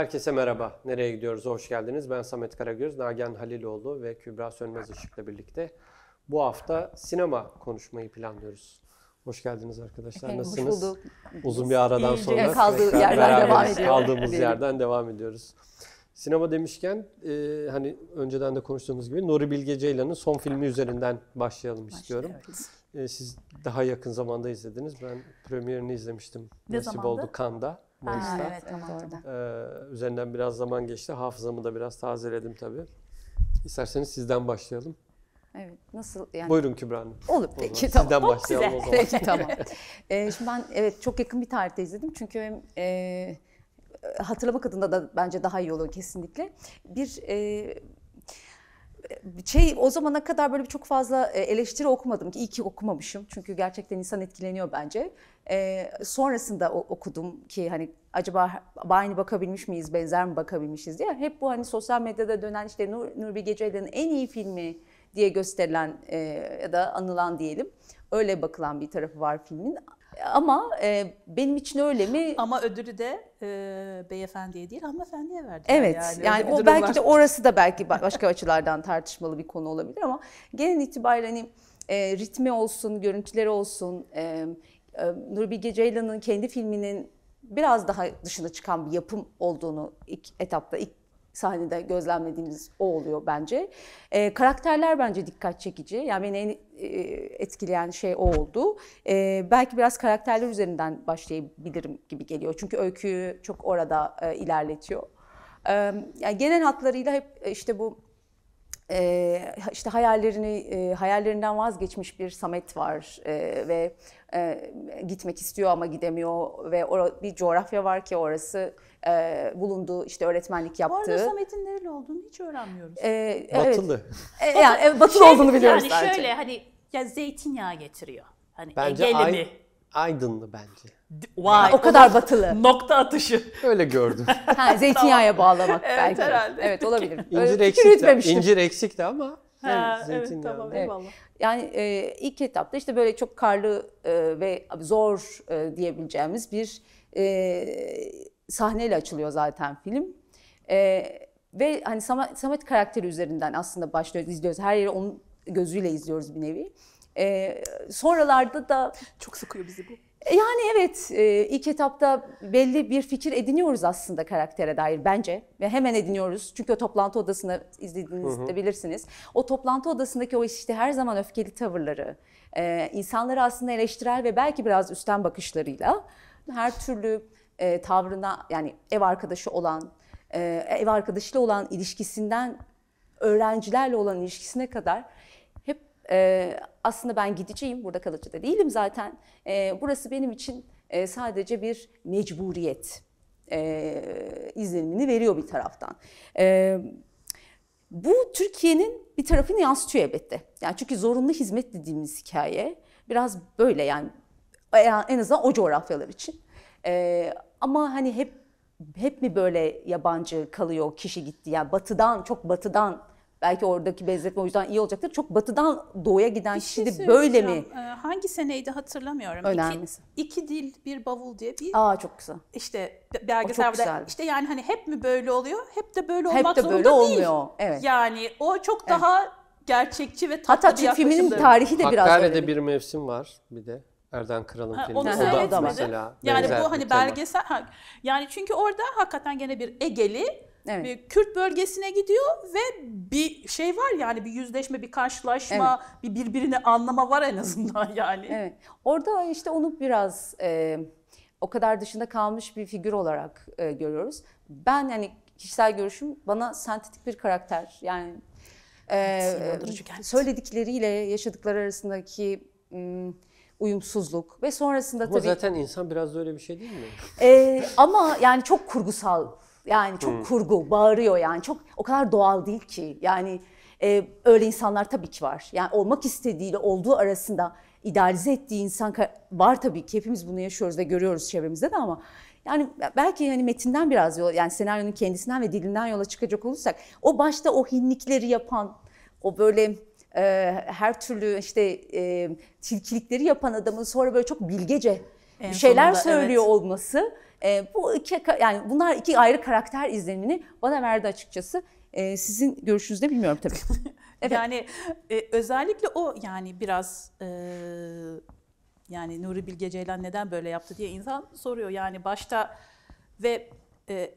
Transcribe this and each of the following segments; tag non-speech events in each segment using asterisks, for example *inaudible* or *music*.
Herkese merhaba. Nereye gidiyoruz? Hoş geldiniz. Ben Samet Karagöz, Nagen Haliloğlu ve Kübra Sönmez Işık'la birlikte bu hafta sinema konuşmayı planlıyoruz. Hoş geldiniz arkadaşlar. Nasılsınız? Hoş bulduk. Uzun bir aradan sonra kaldığı Kaldığımız yerden devam ediyoruz. Sinema demişken e, hani önceden de konuştuğumuz gibi Nuri Bilge Ceylan'ın son filmi üzerinden başlayalım istiyorum. E, siz daha yakın zamanda izlediniz. Ben premierini izlemiştim. Ne Nasip zamanda? oldu Kanda. Mayıs'ta. Ha, evet, tamam, tamam. Ee, üzerinden biraz zaman geçti. Hafızamı da biraz tazeledim tabii. İsterseniz sizden başlayalım. Evet. Nasıl yani? Buyurun Kübra Hanım. Olur peki tamam. Sizden başlayalım o zaman. Peki tamam. *laughs* ee, şimdi ben evet çok yakın bir tarihte izledim. Çünkü hem e, hatırlamak adına da bence daha iyi olur kesinlikle. Bir e, şey o zamana kadar böyle çok fazla e, eleştiri okumadım ki iyi ki okumamışım çünkü gerçekten insan etkileniyor bence. Ee, sonrasında okudum ki hani acaba aynı bakabilmiş miyiz, benzer mi bakabilmişiz diye. Hep bu hani sosyal medyada dönen işte Nur, Nurbi Geceli'nin en iyi filmi diye gösterilen e, ya da anılan diyelim. Öyle bakılan bir tarafı var filmin. Ama e, benim için öyle mi? Ama ödülü de e, beyefendiye değil hanımefendiye verdi. Evet yani, yani o belki de orası da belki başka *laughs* açılardan tartışmalı bir konu olabilir ama genel itibariyle hani e, ritmi olsun, görüntüleri olsun, e, e, Nurbi Ceylan'ın kendi filminin biraz daha dışına çıkan bir yapım olduğunu ilk etapta, ilk sahnede gözlemlediğimiz o oluyor bence. E, karakterler bence dikkat çekici. Yani beni en e, etkileyen şey o oldu. E, belki biraz karakterler üzerinden başlayabilirim gibi geliyor. Çünkü öyküyü çok orada e, ilerletiyor. E, yani genel hatlarıyla hep e, işte bu e, işte hayallerini e, hayallerinden vazgeçmiş bir Samet var e, ve e, gitmek istiyor ama gidemiyor ve or- bir coğrafya var ki orası e, bulunduğu işte öğretmenlik yaptığı. Bu arada Samet'in nereli olduğunu hiç öğrenmiyoruz. E, evet. Batılı. E, yani e, batılı şey, olduğunu biliyoruz yani sadece. Yani şöyle hani ya zeytinyağı getiriyor. Hani Bence Egeli Aydınlı bence. Vay. O kadar batılı. Nokta atışı. Öyle gördüm. *laughs* Ha, zeytinyağı bağlamak evet, belki. Herhalde. Evet olabilir. Şey incir eksik İncir incir eksik de ama ha, evet, zeytinyağı. Evet, tamam, eyvallah. Evet. Yani e, ilk etapta işte böyle çok karlı e, ve zor e, diyebileceğimiz bir e, sahneyle açılıyor zaten film. E, ve hani Samet, Samet karakteri üzerinden aslında başlıyoruz, izliyoruz. Her yeri onun gözüyle izliyoruz bir nevi. E, sonralarda da... Çok sıkıyor bizi bu. E, yani evet e, ilk etapta belli bir fikir ediniyoruz aslında karaktere dair bence ve hemen ediniyoruz. Çünkü o toplantı odasını izlediğinizde bilirsiniz. O toplantı odasındaki o işte her zaman öfkeli tavırları, e, insanları aslında eleştirel ve belki biraz üstten bakışlarıyla her türlü tavrına yani ev arkadaşı olan, ev arkadaşıyla olan ilişkisinden öğrencilerle olan ilişkisine kadar e, aslında ben gideceğim, burada kalıcı da değilim zaten. E, burası benim için e, sadece bir mecburiyet e, izlenimini veriyor bir taraftan. E, bu Türkiye'nin bir tarafını yansıtıyor elbette. Yani çünkü zorunlu hizmet dediğimiz hikaye biraz böyle yani e, en azından o coğrafyalar için. E, ama hani hep hep mi böyle yabancı kalıyor kişi gitti? Yani batıdan, çok batıdan Belki oradaki benzetme o yüzden iyi olacaktır. Çok batıdan doğuya giden bir şey böyle mi? Ee, hangi seneydi hatırlamıyorum. Önemlisi. İki, iki dil bir bavul diye bir. Aa çok güzel. İşte belgeselde İşte yani hani hep mi böyle oluyor? Hep de böyle olmak hep de böyle zorunda olmuyor. değil. Evet. Yani o çok daha evet. gerçekçi ve tatlı Hatta bir yaklaşımdır. filminin tarihi de biraz Hakkari'de öyle. bir mevsim var bir de. Erden Kralım ha, filmi. Onu o da mesela. Yani bu hani belgesi ha, yani çünkü orada hakikaten gene bir Egeli Evet. Bir ee, Kürt bölgesine gidiyor ve bir şey var yani bir yüzleşme, bir karşılaşma, evet. bir birbirini anlama var en azından *laughs* yani. Evet. Orada işte onu biraz e, o kadar dışında kalmış bir figür olarak e, görüyoruz. Ben yani kişisel görüşüm bana sentetik bir karakter yani e, e söyledikleriyle yaşadıkları arasındaki m, uyumsuzluk ve sonrasında ama tabii... Ama zaten insan biraz da öyle bir şey değil mi? E, ama yani çok kurgusal yani çok hmm. kurgu, bağırıyor yani. Çok o kadar doğal değil ki. Yani e, öyle insanlar tabii ki var. Yani olmak istediğiyle olduğu arasında idealize ettiği insan var tabii ki. Hepimiz bunu yaşıyoruz ve görüyoruz çevremizde de ama yani belki hani metinden biraz yola, yani senaryonun kendisinden ve dilinden yola çıkacak olursak o başta o hinlikleri yapan, o böyle e, her türlü işte e, tilkilikleri yapan adamın sonra böyle çok bilgece en şeyler sonunda, söylüyor evet. olması e, bu iki yani bunlar iki ayrı karakter izlenimini bana verdi açıkçası. E, sizin görüşünüzü de bilmiyorum tabii. *laughs* evet. Yani e, özellikle o yani biraz e, yani Nuri Bilge Ceylan neden böyle yaptı diye insan soruyor. Yani başta ve e,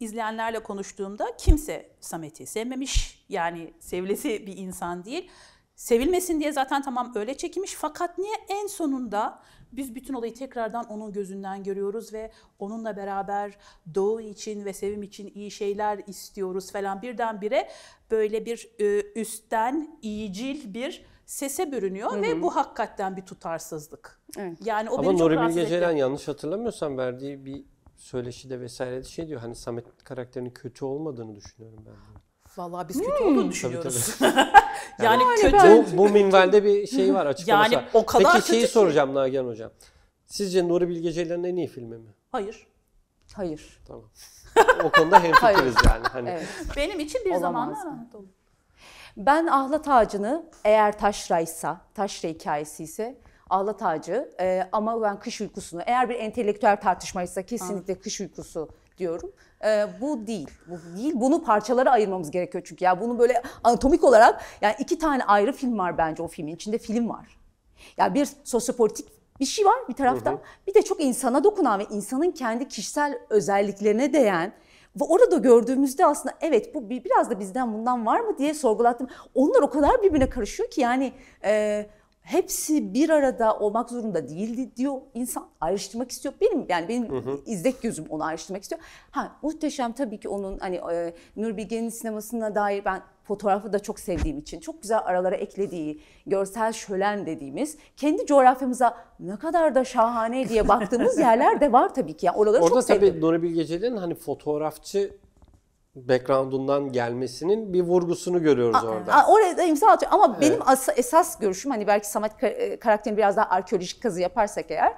izleyenlerle konuştuğumda kimse Samet'i sevmemiş. Yani sevilesi bir insan değil. Sevilmesin diye zaten tamam öyle çekilmiş fakat niye en sonunda biz bütün olayı tekrardan onun gözünden görüyoruz ve onunla beraber doğu için ve sevim için iyi şeyler istiyoruz falan birdenbire böyle bir e, üstten iyicil bir sese bürünüyor hı hı. ve bu hakikaten bir tutarsızlık. Evet. Yani o Ama beni Nuri Bilge Ceylan yanlış hatırlamıyorsam verdiği bir söyleşide vesaire şey diyor hani Samet karakterinin kötü olmadığını düşünüyorum ben. Vallahi biz kötü hmm. olduğunu düşünüyoruz. Tabii, tabii. *laughs* yani, yani kötü. Ben... Bu, bu minvalde bir şey var açıklaması. yani o kadar Peki şeyi kötü... soracağım Nagihan Hocam. Sizce Nuri Bilge Ceylan'ın en iyi filmi mi? Hayır. Hayır. Tamam. o konuda *laughs* hemfikiriz yani. Hani. Evet. Benim için bir zamanlar rahmet Ben Ahlat Ağacı'nı eğer Taşra'ysa, Taşra hikayesi ise Ahlat Ağacı e, ama ben Kış Uykusu'nu eğer bir entelektüel tartışmaysa kesinlikle Kış Uykusu diyorum. Ee, bu değil. Bu değil. Bunu parçalara ayırmamız gerekiyor çünkü. Yani bunu böyle anatomik olarak yani iki tane ayrı film var bence o filmin. içinde film var. Yani bir sosyopolitik bir şey var bir tarafta, Hı hı. Bir de çok insana dokunan ve insanın kendi kişisel özelliklerine değen ve orada gördüğümüzde aslında evet bu biraz da bizden bundan var mı diye sorgulattım. Onlar o kadar birbirine karışıyor ki yani e, hepsi bir arada olmak zorunda değildi diyor insan. Ayrıştırmak istiyor. Benim yani benim hı hı. izlek gözüm onu ayrıştırmak istiyor. Ha muhteşem tabii ki onun hani e, Nürbilge'nin sinemasına dair ben fotoğrafı da çok sevdiğim için çok güzel aralara eklediği görsel şölen dediğimiz kendi coğrafyamıza ne kadar da şahane diye baktığımız *laughs* yerler de var tabii ki. Yani oraları Orada çok tabii Nuri Bilge Ceylan'ın hani fotoğrafçı background'undan gelmesinin bir vurgusunu görüyoruz orada. A, orada imza atıyor ama evet. benim as, esas görüşüm hani belki Samet e, karakterini biraz daha arkeolojik kazı yaparsak eğer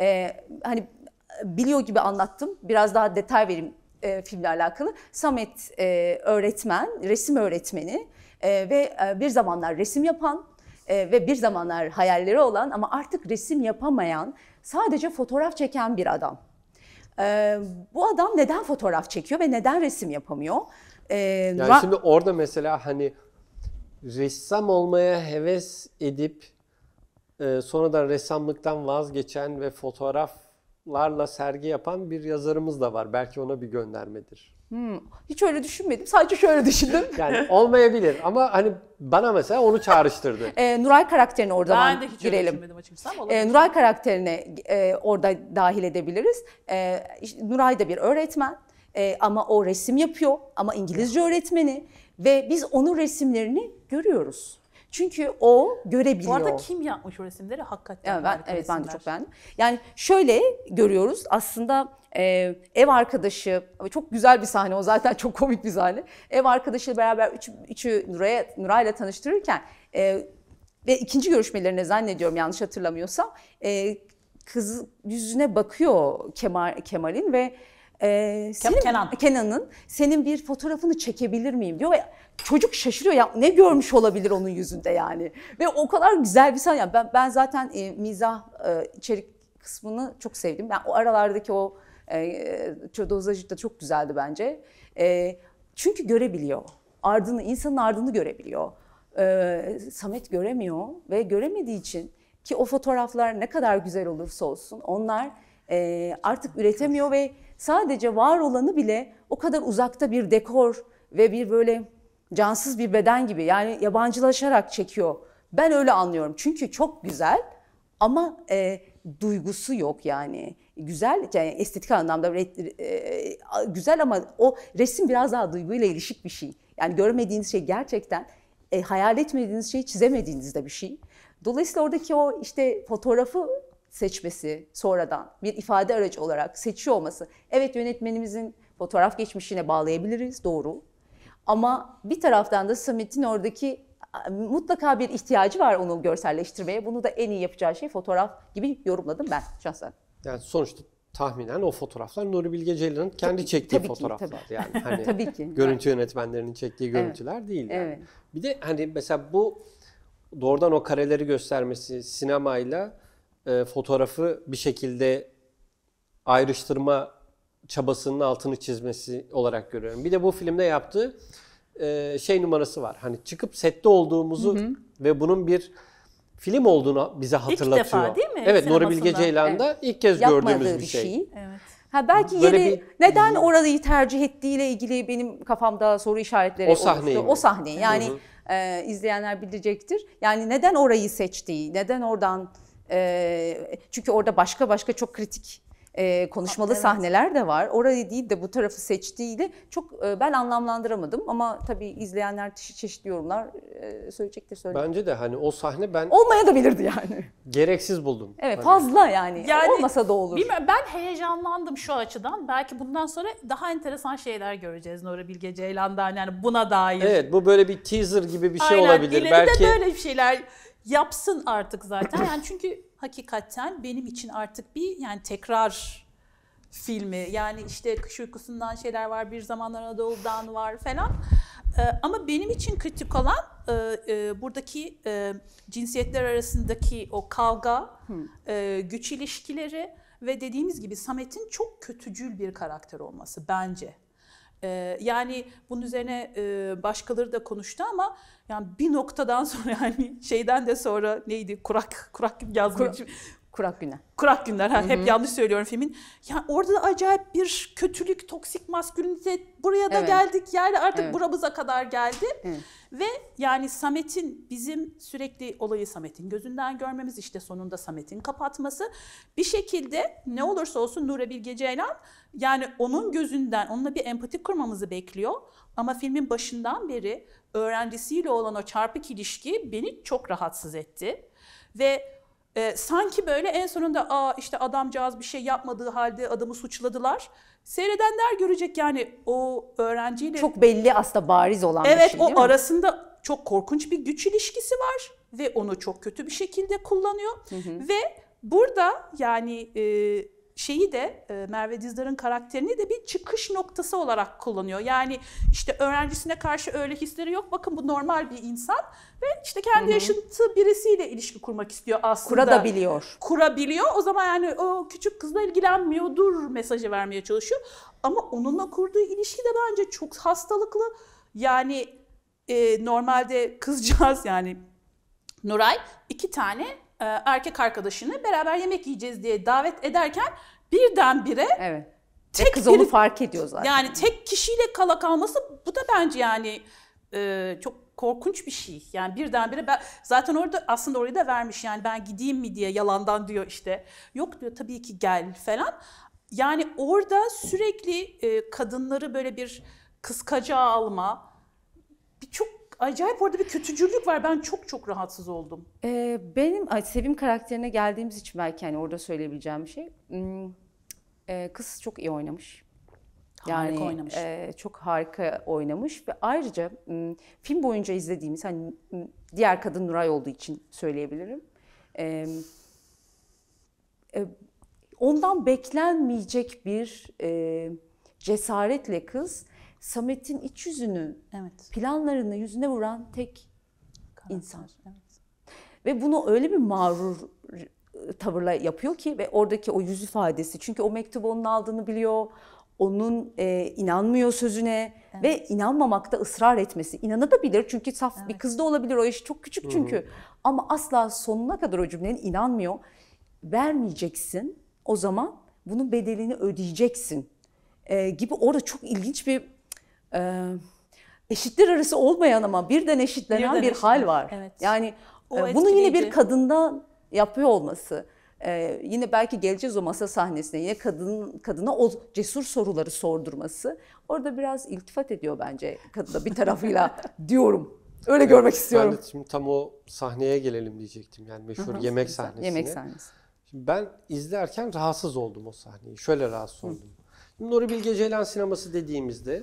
e, hani e, biliyor gibi anlattım biraz daha detay vereyim e, filmle alakalı. Samet e, öğretmen, resim öğretmeni e, ve e, bir zamanlar resim yapan e, ve bir zamanlar hayalleri olan ama artık resim yapamayan sadece fotoğraf çeken bir adam. Ee, bu adam neden fotoğraf çekiyor ve neden resim yapamıyor? Ee, yani şimdi orada mesela hani ressam olmaya heves edip e, sonradan ressamlıktan vazgeçen ve fotoğraf larla sergi yapan bir yazarımız da var. Belki ona bir göndermedir. Hmm, hiç öyle düşünmedim. Sadece şöyle düşündüm. *laughs* yani olmayabilir ama hani bana mesela onu çağrıştırdı. *laughs* e, Nuray karakterine orada ben de hiç girelim. Öyle düşünmedim e, Nuray karakterine e, orada dahil edebiliriz. E, ee, işte, Nuray da bir öğretmen e, ama o resim yapıyor ama İngilizce öğretmeni ve biz onun resimlerini görüyoruz. Çünkü o görebiliyor. Bu arada kim yapmış o resimleri hakikaten? Evet, ben, evet ben de çok beğendim. Yani şöyle görüyoruz aslında e, ev arkadaşı, çok güzel bir sahne o zaten çok komik bir sahne. Ev arkadaşıyla beraber üç, üçü Nuray'a, Nuray'la tanıştırırken e, ve ikinci görüşmelerine zannediyorum yanlış hatırlamıyorsam e, kız yüzüne bakıyor Kemal, Kemal'in ve ee, senin, Kenan. Kenan'ın senin bir fotoğrafını çekebilir miyim diyor ve çocuk şaşırıyor ya ne görmüş olabilir onun yüzünde yani. Ve o kadar güzel bir sahne. ben, ben zaten e, mizah e, içerik kısmını çok sevdim. Yani o aralardaki o e, dozajı da çok güzeldi bence. E, çünkü görebiliyor. Ardını, insanın ardını görebiliyor. E, Samet göremiyor ve göremediği için ki o fotoğraflar ne kadar güzel olursa olsun onlar e, artık üretemiyor ve sadece var olanı bile o kadar uzakta bir dekor ve bir böyle cansız bir beden gibi yani yabancılaşarak çekiyor. Ben öyle anlıyorum çünkü çok güzel ama e, duygusu yok yani. Güzel yani estetik anlamda e, güzel ama o resim biraz daha duyguyla ilişik bir şey. Yani görmediğiniz şey gerçekten e, hayal etmediğiniz şeyi çizemediğiniz de bir şey. Dolayısıyla oradaki o işte fotoğrafı seçmesi sonradan bir ifade aracı olarak seçiyor olması. Evet yönetmenimizin fotoğraf geçmişine bağlayabiliriz doğru. Ama bir taraftan da Samet'in oradaki mutlaka bir ihtiyacı var onu görselleştirmeye. Bunu da en iyi yapacağı şey fotoğraf gibi yorumladım ben şahsen. Yani sonuçta tahminen o fotoğraflar Nuri Bilge Ceylan'ın kendi tabii, çektiği tabii fotoğraflar. Ki, tabii. Yani *laughs* hani tabii ki. görüntü yönetmenlerinin çektiği görüntüler evet. değil yani. Evet. Bir de hani mesela bu doğrudan o kareleri göstermesi sinemayla e, fotoğrafı bir şekilde ayrıştırma çabasının altını çizmesi olarak görüyorum. Bir de bu filmde yaptığı e, şey numarası var. Hani çıkıp sette olduğumuzu hı hı. ve bunun bir film olduğunu bize hatırlatıyor. İlk defa değil mi? Evet Nuri Bilge Ceylan'da evet. ilk kez Yapmadığı gördüğümüz bir şey. Şeyi. Evet. Ha belki yeri bir, neden orayı tercih ettiğiyle ilgili benim kafamda soru işaretleri o sahneyi oluştu. O sahneyi yani hı hı. E, izleyenler bilecektir. Yani neden orayı seçtiği, neden oradan e, çünkü orada başka başka çok kritik e, konuşmalı evet. sahneler de var. Orayı değil de bu tarafı seçtiğiyle çok e, ben anlamlandıramadım ama tabii izleyenler çeşitli yorumlar e, söyleyecektir söyleyecektir. Bence de hani o sahne ben olmaya da bilirdi yani. Gereksiz buldum. Evet hani. fazla yani. yani olmasa da olur. Bilmiyorum, ben heyecanlandım şu açıdan. Belki bundan sonra daha enteresan şeyler göreceğiz Nora Bilge Ceylan'dan yani buna dair. Evet bu böyle bir teaser gibi bir şey Aynen, olabilir. Belki de böyle bir şeyler yapsın artık zaten. Yani çünkü hakikaten benim için artık bir yani tekrar filmi. Yani işte Kış Uykusu'ndan şeyler var, Bir Zamanlar Anadolu'dan var falan. Ee, ama benim için kritik olan e, e, buradaki e, cinsiyetler arasındaki o kavga, hmm. e, güç ilişkileri ve dediğimiz gibi Samet'in çok kötücül bir karakter olması bence. E, yani bunun üzerine e, başkaları da konuştu ama yani bir noktadan sonra *laughs* yani şeyden de sonra neydi kurak kurak yazmak Kurak Günler. Kurak Günler. Ha, hep yanlış söylüyorum filmin. Yani orada da acayip bir kötülük, toksik maskülinite buraya da evet. geldik. Yani artık evet. buramıza kadar geldi. Evet. Ve yani Samet'in bizim sürekli olayı Samet'in gözünden görmemiz işte sonunda Samet'in kapatması. Bir şekilde ne olursa olsun Nure Bilge Ceylan yani onun gözünden onunla bir empati kurmamızı bekliyor. Ama filmin başından beri öğrencisiyle olan o çarpık ilişki beni çok rahatsız etti. Ve e, sanki böyle en sonunda aa işte adamcağız bir şey yapmadığı halde adamı suçladılar. Seyredenler görecek yani o öğrenciyle... Çok belli aslında bariz olan evet, bir şey Evet o mi? arasında çok korkunç bir güç ilişkisi var ve onu çok kötü bir şekilde kullanıyor. Hı hı. Ve burada yani... E, şeyi de e, Merve Dizdar'ın karakterini de bir çıkış noktası olarak kullanıyor. Yani işte öğrencisine karşı öyle hisleri yok. Bakın bu normal bir insan ve işte kendi hı birisiyle ilişki kurmak istiyor aslında. Kurabiliyor. Kurabiliyor. O zaman yani o küçük kızla ilgilenmiyordur mesajı vermeye çalışıyor. Ama onunla kurduğu ilişki de bence çok hastalıklı. Yani e, normalde kızcağız yani Nuray iki tane e, erkek arkadaşını beraber yemek yiyeceğiz diye davet ederken birdenbire evet. tek Ve kız onu fark ediyor zaten. Yani tek kişiyle kala kalması bu da bence yani e, çok korkunç bir şey. Yani birdenbire ben zaten orada aslında orayı da vermiş yani ben gideyim mi diye yalandan diyor işte. Yok diyor tabii ki gel falan. Yani orada sürekli e, kadınları böyle bir kıskaca alma, bir çok acayip orada bir kötücülük var. Ben çok çok rahatsız oldum. Ee, benim ay, Sevim karakterine geldiğimiz için belki hani orada söyleyebileceğim bir şey. Hmm, e, kız çok iyi oynamış. Yani, harika oynamış. E, çok harika oynamış ve ayrıca m, hmm, film boyunca izlediğimiz hani m, hmm, diğer kadın Nuray olduğu için söyleyebilirim. E, e, ondan beklenmeyecek bir e, cesaretle kız Samet'in iç yüzünü, evet. planlarını yüzüne vuran tek Karakter, insan. Evet. Ve bunu öyle bir mağrur e, tavırla yapıyor ki ve oradaki o yüz ifadesi. Çünkü o mektubu onun aldığını biliyor. Onun e, inanmıyor sözüne evet. ve inanmamakta ısrar etmesi. İnanabilir çünkü saf evet. bir kız da olabilir. O yaşı çok küçük çünkü. Hı-hı. Ama asla sonuna kadar o cümlenin inanmıyor. Vermeyeceksin o zaman bunun bedelini ödeyeceksin e, gibi orada çok ilginç bir eşitler arası olmayan ama birden eşitlenen birden bir eşitlen. hal var. Evet. Yani o bunu yine bir kadından yapıyor olması. Ee, yine belki geleceğiz o masa sahnesine yine kadın kadına o cesur soruları sordurması orada biraz iltifat ediyor bence kadına bir tarafıyla *laughs* diyorum. Öyle evet, görmek istiyorum. Ben de şimdi tam o sahneye gelelim diyecektim. Yani meşhur Hı-hı, yemek sahnesine. Yemek sahnesi. Şimdi ben izlerken rahatsız oldum o sahneyi. Şöyle rahatsız oldum. Hı. Şimdi Nuri Bilge Ceylan sineması dediğimizde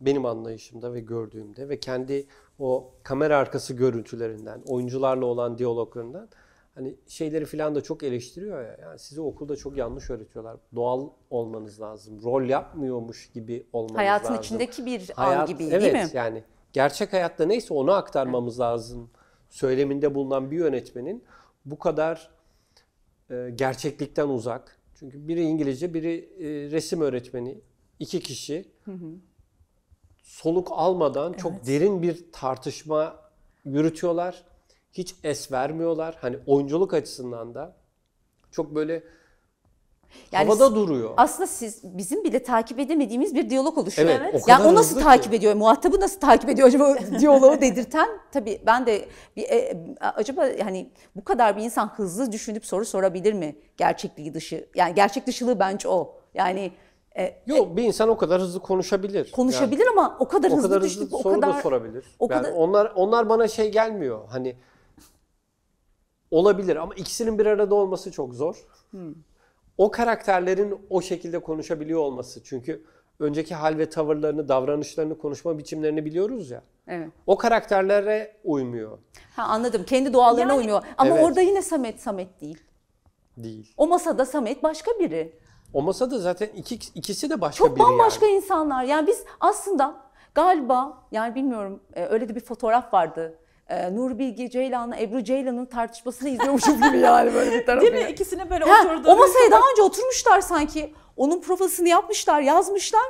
benim anlayışımda ve gördüğümde ve kendi o kamera arkası görüntülerinden, oyuncularla olan diyaloglarından hani şeyleri falan da çok eleştiriyor ya. Yani sizi okulda çok yanlış öğretiyorlar. Doğal olmanız lazım. Rol yapmıyormuş gibi olmanız Hayatın lazım. Hayatın içindeki bir Hayat, an gibi evet, değil mi? Evet yani gerçek hayatta neyse onu aktarmamız Hı. lazım. Söyleminde bulunan bir yönetmenin bu kadar e, gerçeklikten uzak. Çünkü biri İngilizce, biri e, resim öğretmeni. iki kişi. Hı hı soluk almadan evet. çok derin bir tartışma yürütüyorlar. Hiç es vermiyorlar. Hani oyunculuk açısından da çok böyle yani havada duruyor. Aslında siz bizim bile takip edemediğimiz bir diyalog oluşuyor. Evet. evet. O yani o nasıl takip ki. ediyor? Muhatabı nasıl takip ediyor acaba *laughs* diyaloğu dedirten? Tabii ben de bir, e, acaba hani bu kadar bir insan hızlı düşünüp soru sorabilir mi? Gerçekliği dışı. Yani gerçek dışılığı bence o. Yani e, Yok e, bir insan o kadar hızlı konuşabilir. Konuşabilir yani, ama o kadar o hızlı kadar düştük. Hızlı o kadar da sorabilir. O kadar... Yani onlar onlar bana şey gelmiyor. Hani olabilir ama ikisinin bir arada olması çok zor. Hmm. O karakterlerin o şekilde konuşabiliyor olması. Çünkü önceki hal ve tavırlarını, davranışlarını, konuşma biçimlerini biliyoruz ya. Evet. O karakterlere uymuyor. Ha anladım. Kendi doğalarına yani, uymuyor. Ama evet. orada yine Samet Samet değil. Değil. O masada Samet başka biri. O masada zaten iki, ikisi de başka Çok biri bambaşka yani. insanlar. Yani biz aslında galiba yani bilmiyorum e, öyle de bir fotoğraf vardı. Ee, Nur Bilge Ceylan'la Ebru Ceylan'ın tartışmasını izliyormuşuz gibi *laughs* yani böyle bir tarafıyla. Değil mi? İkisine böyle oturdu. O masaya daha önce oturmuşlar sanki. Onun profasını yapmışlar, yazmışlar.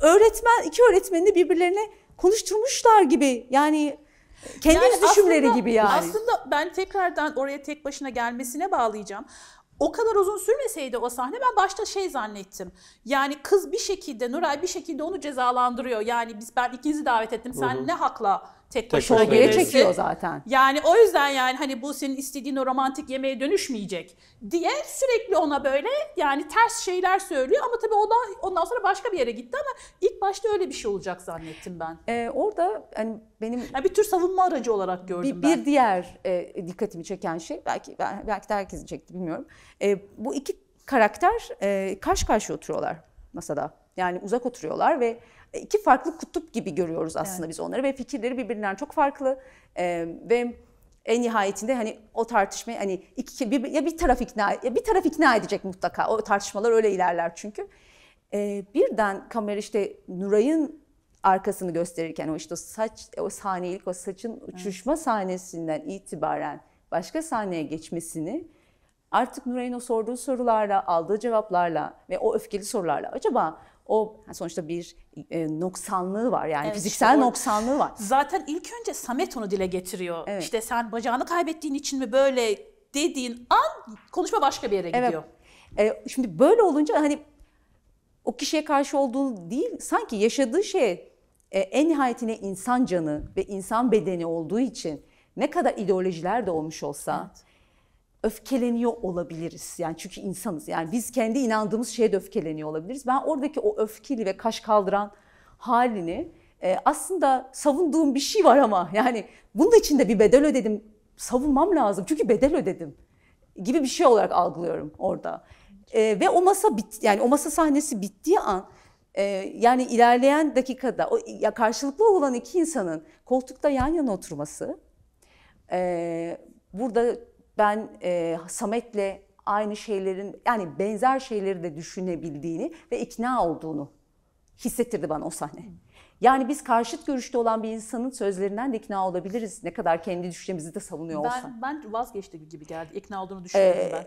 Öğretmen, iki öğretmeni birbirlerine konuşturmuşlar gibi. Yani kendi yani düşümleri aslında, gibi yani. Aslında ben tekrardan oraya tek başına gelmesine bağlayacağım o kadar uzun sürmeseydi o sahne ben başta şey zannettim. Yani kız bir şekilde Nuray bir şekilde onu cezalandırıyor. Yani biz ben ikinizi davet ettim. Sen hı hı. ne hakla tek başına tek gelirse. çekiyor zaten. Yani o yüzden yani hani bu senin istediğin o romantik yemeğe dönüşmeyecek diye sürekli ona böyle yani ters şeyler söylüyor ama tabii o da ondan sonra başka bir yere gitti ama ilk başta öyle bir şey olacak zannettim ben. Ee, orada hani benim yani bir tür savunma aracı olarak gördüm bir, ben. Bir diğer e, dikkatimi çeken şey belki belki de herkesi çekti bilmiyorum. E, bu iki karakter e, karşı karşıya oturuyorlar masada. Yani uzak oturuyorlar ve iki farklı kutup gibi görüyoruz aslında evet. biz onları ve fikirleri birbirinden çok farklı e, ve en nihayetinde hani o tartışmayı hani iki bir, ya bir taraf ikna ya bir taraf ikna edecek mutlaka o tartışmalar öyle ilerler çünkü e, birden kamera işte Nuray'ın arkasını gösterirken o işte saç o sahnelik o saçın uçuşma evet. sahnesinden itibaren başka sahneye geçmesini artık Nuray'ın o sorduğu sorularla, aldığı cevaplarla ve o öfkeli sorularla acaba o sonuçta bir e, noksanlığı var yani evet, fiziksel işte noksanlığı var. Zaten ilk önce Samet onu dile getiriyor. Evet. İşte sen bacağını kaybettiğin için mi böyle dediğin an konuşma başka bir yere evet. gidiyor. E, şimdi böyle olunca hani o kişiye karşı olduğu değil sanki yaşadığı şey e, en nihayetine insan canı ve insan bedeni olduğu için ne kadar ideolojiler de olmuş olsa evet öfkeleniyor olabiliriz. Yani çünkü insanız. Yani biz kendi inandığımız şeye de öfkeleniyor olabiliriz. Ben oradaki o öfkeli ve kaş kaldıran halini e, aslında savunduğum bir şey var ama yani bunun için de bir bedel ödedim. Savunmam lazım çünkü bedel ödedim gibi bir şey olarak algılıyorum orada. E, ve o masa bit yani o masa sahnesi bittiği an e, yani ilerleyen dakikada o ya karşılıklı olan iki insanın koltukta yan yana oturması e, burada ben e, Samet'le aynı şeylerin yani benzer şeyleri de düşünebildiğini ve ikna olduğunu hissettirdi bana o sahne. Yani biz karşıt görüşte olan bir insanın sözlerinden de ikna olabiliriz. Ne kadar kendi düşüncemizi de savunuyor ben, Ben vazgeçti gibi geldi. İkna olduğunu düşünüyorum ee, ben.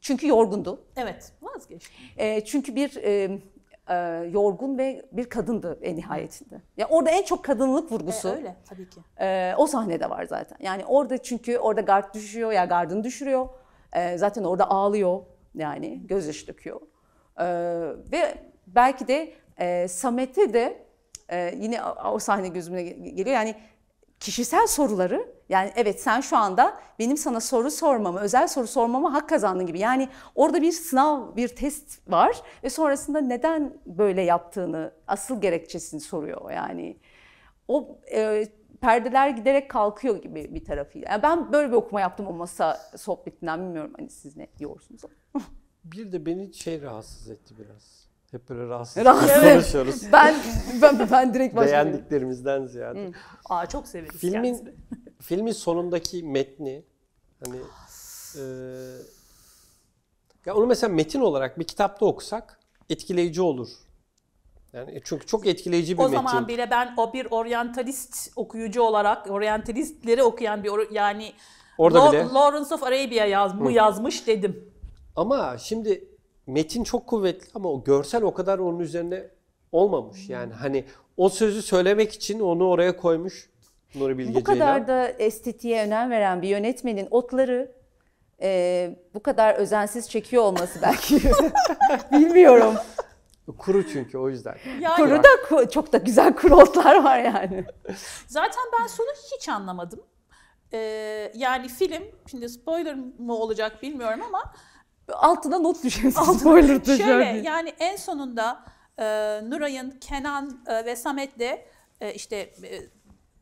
Çünkü yorgundu. Evet vazgeçti. Ee, çünkü bir e, e, yorgun ve bir kadındı en nihayetinde. Ya yani orada en çok kadınlık vurgusu. E, öyle tabii ki. E, o sahnede var zaten. Yani orada çünkü orada gard düşüyor ya yani gardını düşürüyor. E, zaten orada ağlıyor yani gözyaşı döküyor. E, ve belki de e, Samet'e de e, yine o sahne gözümüne geliyor. Yani kişisel soruları yani evet sen şu anda benim sana soru sormama, özel soru sormama hak kazandın gibi. Yani orada bir sınav, bir test var ve sonrasında neden böyle yaptığını, asıl gerekçesini soruyor yani. O e, perdeler giderek kalkıyor gibi bir tarafıyla. Yani ben böyle bir okuma yaptım o masa sohbetinden bilmiyorum hani siz ne diyorsunuz. bir de beni şey rahatsız etti biraz. Hep böyle rahatsız Rahatsız. konuşuyoruz. *laughs* Ben, ben, ben direkt başlıyorum. Beğendiklerimizden ziyade. Hı. Hmm. Aa çok severiz Filmin kendisini. *laughs* filmin sonundaki metni hani e, ya onu mesela metin olarak bir kitapta okusak etkileyici olur. Yani e, çünkü çok etkileyici bir O metin. zaman bile ben o bir oryantalist okuyucu olarak, oryantalistleri okuyan bir yani Orada Law- bile. Lawrence of Arabia yaz, mı yazmış dedim. Ama şimdi metin çok kuvvetli ama o görsel o kadar onun üzerine olmamış. Yani hani o sözü söylemek için onu oraya koymuş Nuri Bilge Ceylan Bu kadar da estetiğe önem veren bir yönetmenin otları e, bu kadar özensiz çekiyor olması *laughs* belki. *laughs* Bilmiyorum. Kuru çünkü o yüzden. Yani, kuru da çok da güzel kuru otlar var yani. Zaten ben sonu hiç anlamadım. Ee, yani film, şimdi spoiler mı olacak bilmiyorum ama altına not düşeceğiz. Spoiler düşer. Şöyle yani en sonunda e, Nuray'ın Kenan e, ve Samet'le e, işte e,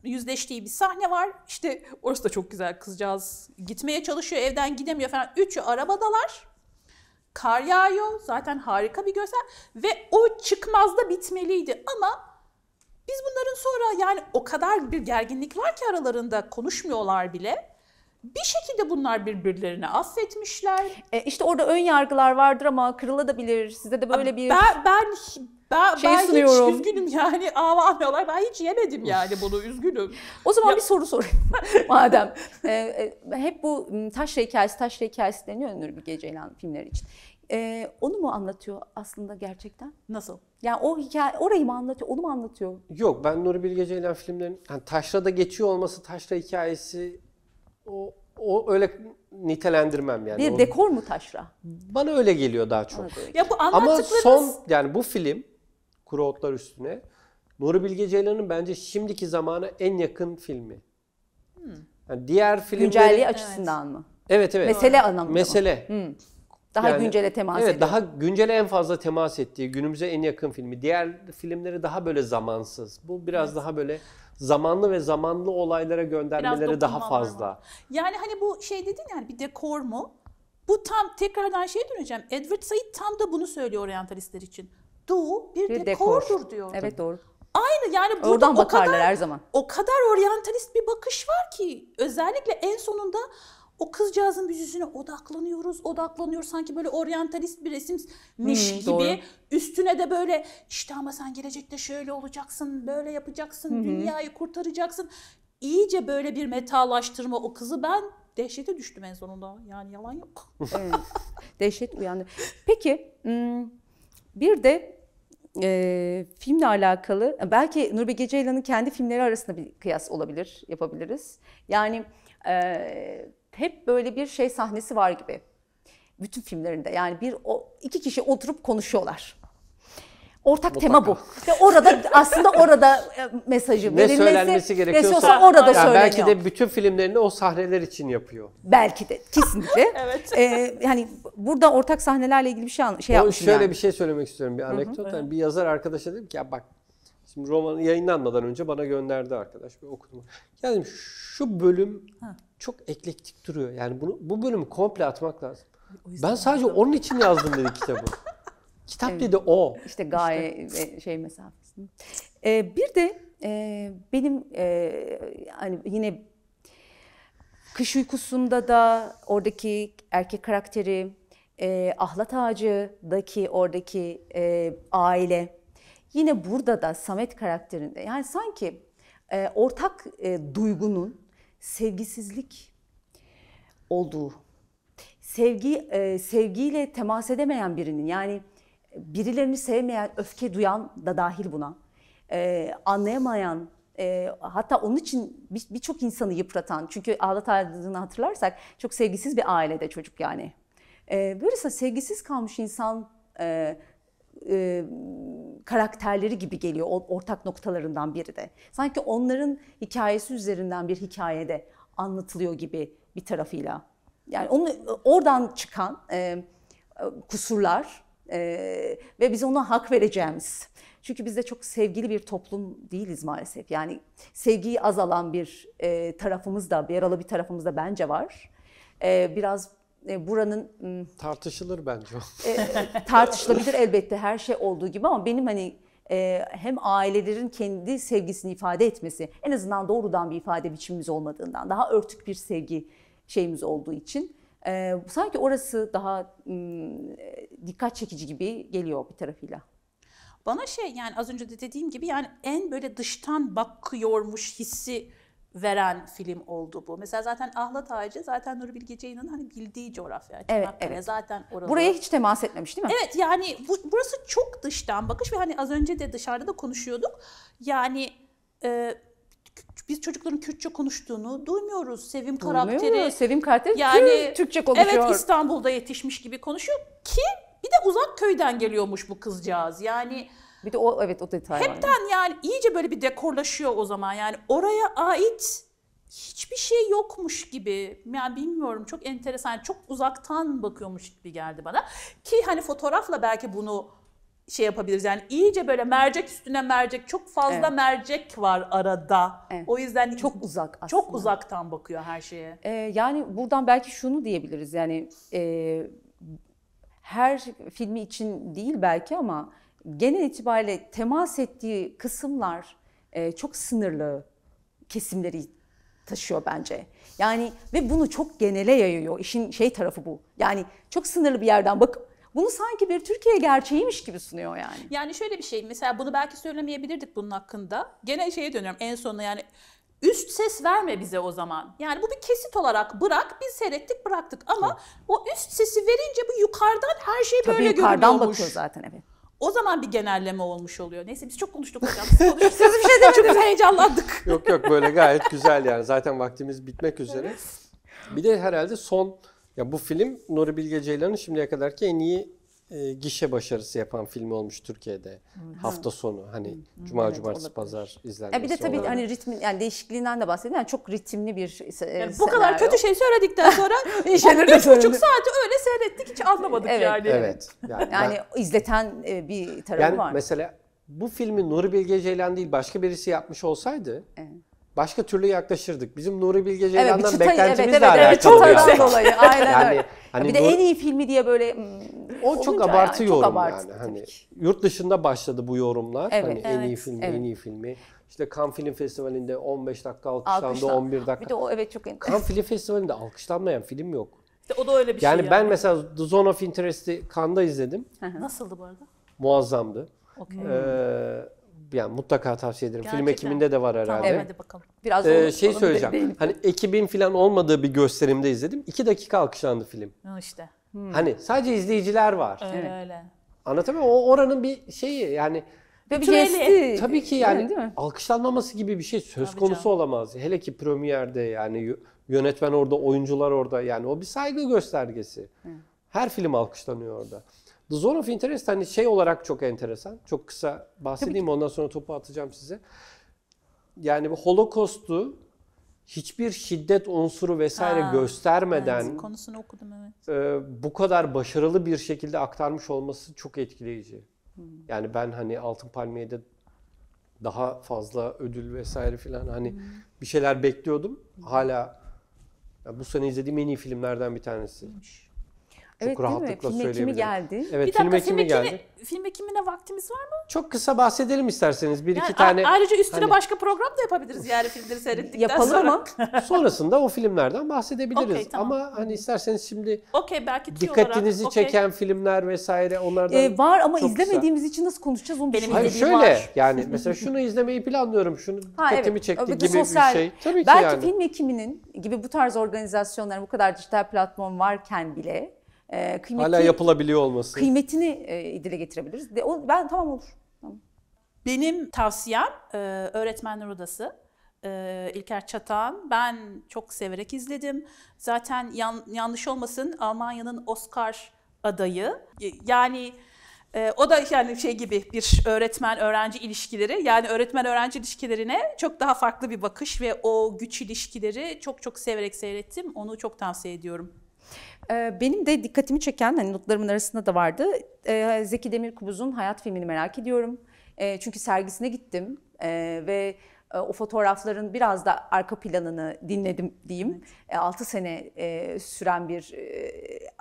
yüzleştiği bir sahne var. İşte orası da çok güzel kızcağız gitmeye çalışıyor evden gidemiyor falan. Üçü arabadalar. Kar yağıyor. Zaten harika bir görsel. Ve o çıkmazda bitmeliydi ama biz bunların sonra yani o kadar bir gerginlik var ki aralarında konuşmuyorlar bile bir şekilde bunlar birbirlerine affetmişler. E işte orada ön yargılar vardır ama kırılabilir. Size de böyle bir ben ben ben, şey ben sunuyorum. hiç üzgünüm yani ağlamıyorlar Ben hiç yemedim yani bunu üzgünüm. o zaman ya... bir soru sorayım *laughs* madem. e, e, hep bu taş hikayesi taş hikayesi deniyor bir Geceylan filmleri için. E, onu mu anlatıyor aslında gerçekten? Nasıl? Yani o hikaye orayı mı anlatıyor, onu mu anlatıyor? Yok ben Nuri Bilge Ceylan filmlerin yani taşra da geçiyor olması taşra hikayesi o, öyle nitelendirmem yani. Bir dekor mu taşra? Bana öyle geliyor daha çok. Evet. Ya bu anlattıklarınız... Ama son yani bu film Kuru Otlar Üstüne Nuri Bilge Ceylan'ın bence şimdiki zamana en yakın filmi. Hmm. Yani diğer filmleri... Güncelliği açısından evet. mı? Evet evet. Mesele anlamında Mesele. Hmm. Daha yani, güncele temas evet, ediyor. Daha güncele en fazla temas ettiği, günümüze en yakın filmi. Diğer filmleri daha böyle zamansız. Bu biraz evet. daha böyle zamanlı ve zamanlı olaylara göndermeleri daha fazla. Yani hani bu şey dedin yani bir dekor mu? Bu tam tekrardan şeye döneceğim. Edward Said tam da bunu söylüyor oryantalistler için. Doğu bir, bir dekordur dekor. diyor. Evet doğru. Aynı yani burada Oradan bakarlar o kadar, her zaman. O kadar oryantalist bir bakış var ki özellikle en sonunda o kızcağızın yüzüne odaklanıyoruz, odaklanıyoruz. Sanki böyle oryantalist bir resimmiş hmm, gibi. Doğru. Üstüne de böyle işte ama sen gelecekte şöyle olacaksın, böyle yapacaksın, Hı-hı. dünyayı kurtaracaksın. İyice böyle bir metalaştırma o kızı ben dehşete düştüm en sonunda. Yani yalan yok. *laughs* evet. Dehşet uyandı. Peki bir de e, filmle alakalı belki Nurbi Ceylan'ın kendi filmleri arasında bir kıyas olabilir, yapabiliriz. Yani e, hep böyle bir şey sahnesi var gibi. Bütün filmlerinde yani bir o iki kişi oturup konuşuyorlar. Ortak Mutlaka. tema bu. Ve orada aslında orada e, mesajı ne söylenmesi gerekiyorsa orada yani söyleniyor. Belki de bütün filmlerini o sahneler için yapıyor. Belki de kesinlikle. *laughs* evet. Ee, yani burada ortak sahnelerle ilgili bir şey şey yapmışım Şöyle yani. bir şey söylemek istiyorum bir anekdot. Yani bir yazar arkadaşa dedim ki ya bak Şimdi romanı yayınlanmadan önce bana gönderdi arkadaş. Bir okudum. Yani şu bölüm ha çok eklektik duruyor. Yani bunu bu bölümü komple atmak lazım. Ben sadece onun için yazdım dedi kitabı. *laughs* Kitap evet. dedi o. İşte gaye işte. şey mesafesini. Ee, bir de e, benim e, hani yine Kış Uykusu'nda da oradaki erkek karakteri, e, Ahlat Ağacı'daki oradaki e, aile, yine burada da Samet karakterinde yani sanki e, ortak e, duygunun sevgisizlik olduğu. Sevgi e, sevgiyle temas edemeyen birinin yani birilerini sevmeyen, öfke duyan da dahil buna. E, anlayamayan, e, hatta onun için birçok bir insanı yıpratan. Çünkü Ağlat Aydın'ı hatırlarsak çok sevgisiz bir ailede çocuk yani. E, böylesine sevgisiz kalmış insan e, e, karakterleri gibi geliyor ortak noktalarından biri de. Sanki onların hikayesi üzerinden bir hikayede anlatılıyor gibi bir tarafıyla. Yani onu oradan çıkan e, kusurlar e, ve biz ona hak vereceğimiz. Çünkü biz de çok sevgili bir toplum değiliz maalesef. Yani sevgiyi azalan bir e, tarafımız da, yaralı bir tarafımız da bence var. E, biraz e, buranın tartışılır bence. E, e, tartışılabilir elbette her şey olduğu gibi ama benim hani e, hem ailelerin kendi sevgisini ifade etmesi en azından doğrudan bir ifade biçimimiz olmadığından daha örtük bir sevgi şeyimiz olduğu için e, sanki orası daha e, dikkat çekici gibi geliyor bir tarafıyla. Bana şey yani az önce de dediğim gibi yani en böyle dıştan bakıyormuş hissi veren film oldu bu. Mesela zaten Ahlat Ağacı zaten Nuri Bilge Ceylan'ın hani bildiği coğrafya. Evet, evet. zaten oralı. Buraya hiç temas etmemiş değil mi? Evet yani bu, burası çok dıştan bakış ve hani az önce de dışarıda da konuşuyorduk. Yani e, biz çocukların Kürtçe konuştuğunu duymuyoruz. Sevim Duymuyor karakteri. Mu? Sevim karakteri yani, Türkçe konuşuyor. Evet İstanbul'da yetişmiş gibi konuşuyor ki bir de uzak köyden geliyormuş bu kızcağız. Yani bir de o evet o detay var. Hepten yani iyice böyle bir dekorlaşıyor o zaman. Yani oraya ait hiçbir şey yokmuş gibi. Yani bilmiyorum çok enteresan, çok uzaktan bakıyormuş gibi geldi bana. Ki hani fotoğrafla belki bunu şey yapabiliriz. Yani iyice böyle mercek üstüne mercek çok fazla evet. mercek var arada. Evet. O yüzden çok uzak aslında. Çok uzaktan bakıyor her şeye. Ee, yani buradan belki şunu diyebiliriz. Yani e, her filmi için değil belki ama genel itibariyle temas ettiği kısımlar e, çok sınırlı kesimleri taşıyor bence. Yani ve bunu çok genele yayıyor. İşin şey tarafı bu. Yani çok sınırlı bir yerden bakıp bunu sanki bir Türkiye gerçeğiymiş gibi sunuyor yani. Yani şöyle bir şey mesela bunu belki söylemeyebilirdik bunun hakkında. Gene şeye dönüyorum en sonuna yani üst ses verme bize o zaman. Yani bu bir kesit olarak bırak biz seyrettik bıraktık ama evet. o üst sesi verince bu yukarıdan her şey Tabii böyle görünüyormuş. Tabii yukarıdan bakıyor zaten evet. O zaman bir genelleme olmuş oluyor. Neyse biz çok konuştuk hocam. Siz, bir şey demediniz heyecanlandık. *laughs* yok yok böyle gayet güzel yani. Zaten vaktimiz bitmek üzere. Bir de herhalde son ya bu film Nuri Bilge Ceylan'ın şimdiye kadarki en iyi e, gişe başarısı yapan filmi olmuş Türkiye'de. Hı. Hafta sonu hani Hı. Cuma evet, cumartesi olabilir. pazar izlenmesi. Ya bir de tabii hani ritmin yani değişikliğinden de bahsediyorum. Yani çok ritimli bir se- e, yani bu kadar kötü şey söyledikten sonra üç *laughs* buçuk saati öyle seyrettik hiç anlamadık evet. yani. Evet. Yani, yani ben, izleten e, bir tarafı yani var. Mesela bu filmi Nuri Bilge Ceylan değil başka birisi yapmış olsaydı evet başka türlü yaklaşırdık. Bizim Nuri Bilge Ceylan'dan evet, çıtayı, beklentimiz evet, de evet, alakalı. Evet, çok yüksek. aynen yani öyle. Hani bir de en iyi filmi diye böyle hmm, o çok abartı yani, yorum çok abartı yani. Hani yurt dışında başladı bu yorumlar. Evet, hani evet, en iyi filmi, evet. en iyi filmi. İşte Cannes Film Festivali'nde 15 dakika alkışlandı, Alkışlan. 11 dakika. Bir de o evet çok enteresan. Cannes Film Festivali'nde alkışlanmayan film yok. İşte o da öyle bir yani şey. Yani ben mesela The Zone of Interest'i Cannes'da izledim. Nasıldı bu arada? Muazzamdı. Okay. Ee, yani mutlaka tavsiye ederim. Gerçekten. Film ekiminde de var herhalde. Tamam, evet. hadi bakalım. Biraz ee, şey söyleyeceğim. Benim. Hani ekibin falan olmadığı bir gösterimde izledim. İki dakika alkışlandı film. İşte. Hmm. Hani sadece izleyiciler var. Öyle evet. öyle. Anlatabiliyor O oranın bir şeyi yani ve bir gesti. Tabii ki yani evet, değil mi? alkışlanmaması gibi bir şey söz Tabii konusu canım. olamaz. Hele ki premierde yani yönetmen orada, oyuncular orada yani o bir saygı göstergesi. Hı. Her film alkışlanıyor orada. The Zone of Interest hani şey olarak çok enteresan. Çok kısa bahsedeyim ondan sonra topu atacağım size. Yani bu Holocaust'u hiçbir şiddet unsuru vesaire ha, göstermeden evet, konusunu okudum evet. E, bu kadar başarılı bir şekilde aktarmış olması çok etkileyici. Hmm. Yani ben hani Altın Palmiye'de daha fazla ödül vesaire filan hani hmm. bir şeyler bekliyordum. Hmm. Hala bu sene izlediğim en iyi filmlerden bir tanesi. Hmm. Çok evet, rahatlıkla değil mi? Filme kimi geldi? Evet, bir dakika, filme, filme kimi Filme kimine vaktimiz var mı? Çok kısa bahsedelim isterseniz. Bir yani iki tane. Ayrıca üstüne hani... başka program da yapabiliriz yani filmleri seyrettikten Yapalım sonra. Yapalım mı? Sonrasında o filmlerden bahsedebiliriz. Okay, tamam. Ama hani isterseniz şimdi okay, belki dikkatinizi olarak, okay. çeken filmler vesaire onlardan ee, Var ama izlemediğimiz kısa. için nasıl konuşacağız onu Benim Hayır şöyle var. yani mesela şunu izlemeyi planlıyorum. Şunu *laughs* dikkatimi evet. çekti gibi sosyal, bir şey. Tabii belki ki yani. Belki film ekiminin gibi bu tarz organizasyonlar bu kadar dijital platform varken bile e, kıymetini, hala yapılabiliyor olması. Kıymetini e, dile getirebiliriz. De, o, ben tamam olur. Tamam. Benim tavsiyem e, öğretmenler odası. E, İlker Çatan. Ben çok severek izledim. Zaten yan, yanlış olmasın Almanya'nın Oscar adayı. Yani e, o da yani şey gibi bir öğretmen öğrenci ilişkileri yani öğretmen öğrenci ilişkilerine çok daha farklı bir bakış ve o güç ilişkileri çok çok severek seyrettim. Onu çok tavsiye ediyorum. Ee, benim de dikkatimi çeken, hani notlarımın arasında da vardı, ee, Zeki Demirkubuz'un hayat filmini merak ediyorum. Ee, çünkü sergisine gittim ve e, o fotoğrafların biraz da arka planını dinledim diyeyim. Evet. 6 sene e, süren bir e,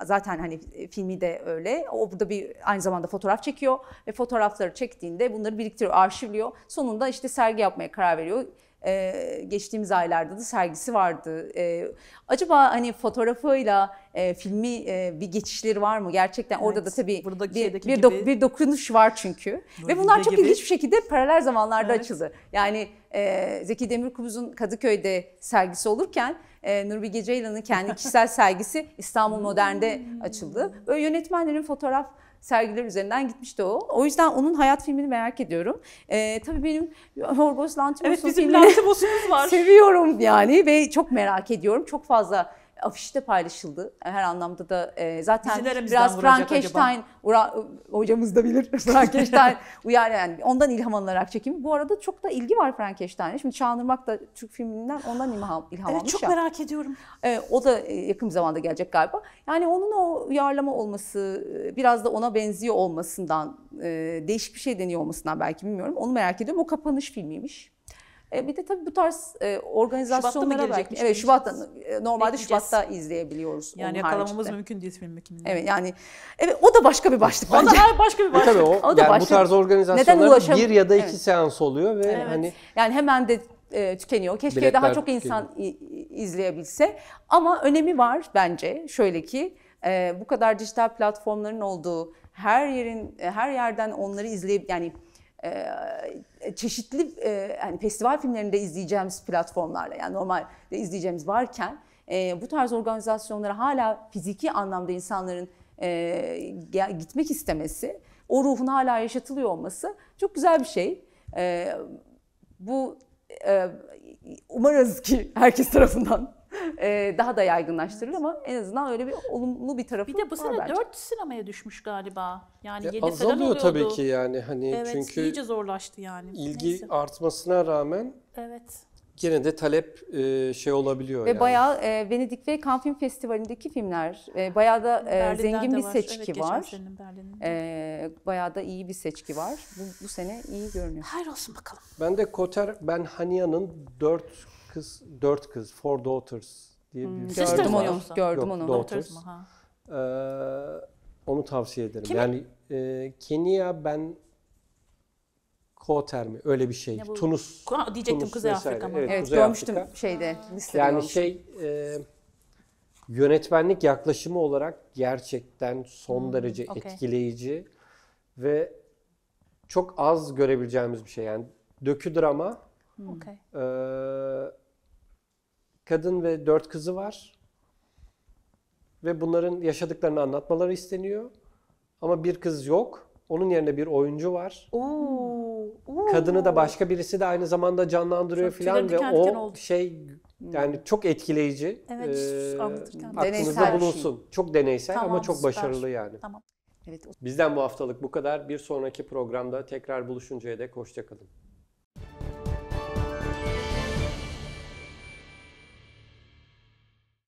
zaten hani filmi de öyle. O burada bir aynı zamanda fotoğraf çekiyor ve fotoğrafları çektiğinde bunları biriktiriyor, arşivliyor. Sonunda işte sergi yapmaya karar veriyor e, geçtiğimiz aylarda da sergisi vardı. E, acaba hani fotoğrafıyla e, filmi e, bir geçişleri var mı? Gerçekten evet, orada da tabii bir, bir, gibi, bir dokunuş var çünkü. Ve bunlar çok gibi. ilginç bir şekilde paralel zamanlarda evet. açıldı. Yani e, Zeki Demirkubuz'un Kadıköy'de sergisi olurken e, Nurbi Geceylan'ın kendi kişisel sergisi İstanbul Modern'de açıldı. Böyle yönetmenlerin fotoğraf sergiler üzerinden gitmişti o. O yüzden onun hayat filmini merak ediyorum. E, tabii benim Horgos Lanthimos'un evet, bizim var. *laughs* seviyorum yani ve çok merak ediyorum. Çok fazla afişte paylaşıldı. E, her anlamda da e, zaten biraz Frankenstein ura, e, hocamız da bilir *laughs* Frankenstein uyar yani ondan ilham alarak çekim. Bu arada çok da ilgi var Frankenstein'e. Şimdi Çağınırmak da Türk filminden ondan ilham, ilham evet, almış. Çok ya. merak ediyorum. E, o da e, yakın zamanda gelecek galiba. Yani onun o uyarlama olması biraz da ona benziyor olmasından e, değişik bir şey deniyor olmasından belki bilmiyorum. Onu merak ediyorum. O kapanış filmiymiş. E, bir de tabii bu tarz e, organizasyonlara belki. Evet Şubat'ta normalde Şubat'ta izleyebiliyoruz. Yani yakalamamız mümkün değil film ekimini. Evet yani evet o da başka bir başlık bence. O da başka bir başlık. E, tabii o, o da yani başlık. bu tarz organizasyonlar ulaşam- bir ya da iki evet. seans oluyor ve evet. hani yani hemen de e, tükeniyor. Keşke Biletler daha çok insan tükeniyor. izleyebilse. Ama önemi var bence şöyle ki e, bu kadar dijital platformların olduğu her yerin e, her yerden onları izleyip yani çeşitli yani hani festival filmlerinde izleyeceğimiz platformlarla yani normalde izleyeceğimiz varken bu tarz organizasyonlara hala fiziki anlamda insanların gitmek istemesi, o ruhun hala yaşatılıyor olması çok güzel bir şey. bu umarız ki herkes tarafından ee, daha da yaygınlaştırılır ama en azından öyle bir olumlu bir tarafı var Bir de bu sene bence. 4 sinemaya düşmüş galiba. Yani ya 7 azalıyor falan oluyordu. tabii ki yani hani evet, çünkü iyice zorlaştı yani. İlgi Neyse. artmasına rağmen Evet gene de talep e, şey olabiliyor. Ve yani. bayağı e, Venedik ve Cannes Film Festivali'ndeki filmler e, bayağı da e, zengin bir var. seçki evet, var. E, bayağı da iyi bir seçki var. Bu, bu sene iyi görünüyor. Hayır olsun bakalım. Ben de Koter Ben Hania'nın dört kız, dört kız, four daughters diye hmm. bir hmm. Sisters gördüm onu. Gördüm onu. Daughters. Ee, onu tavsiye ederim. Kimi? Yani e, Kenya ben Koter mi? Öyle bir şey. Bu, Tunus. Diyecektim Tunus Kuzey vesaire. Afrika mı? Evet, evet Kuzey görmüştüm Afrika. şeyde. Listede yani olmuş. şey e, yönetmenlik yaklaşımı olarak gerçekten son hmm, derece okay. etkileyici ve çok az görebileceğimiz bir şey. Yani dökü drama. Hmm. Okay. E, kadın ve dört kızı var. Ve bunların yaşadıklarını anlatmaları isteniyor. Ama bir kız yok. Onun yerine bir oyuncu var. Oo, oo. Kadını da başka birisi de aynı zamanda canlandırıyor çok filan ve o oldu. şey yani çok etkileyici. Evet, ee, anlatırken. Aklınızda deneysel şey. bulunsun. Şey. Çok deneysel tamam, ama çok süper. başarılı yani. Tamam. Evet. Bizden bu haftalık bu kadar. Bir sonraki programda tekrar buluşuncaya dek hoşçakalın.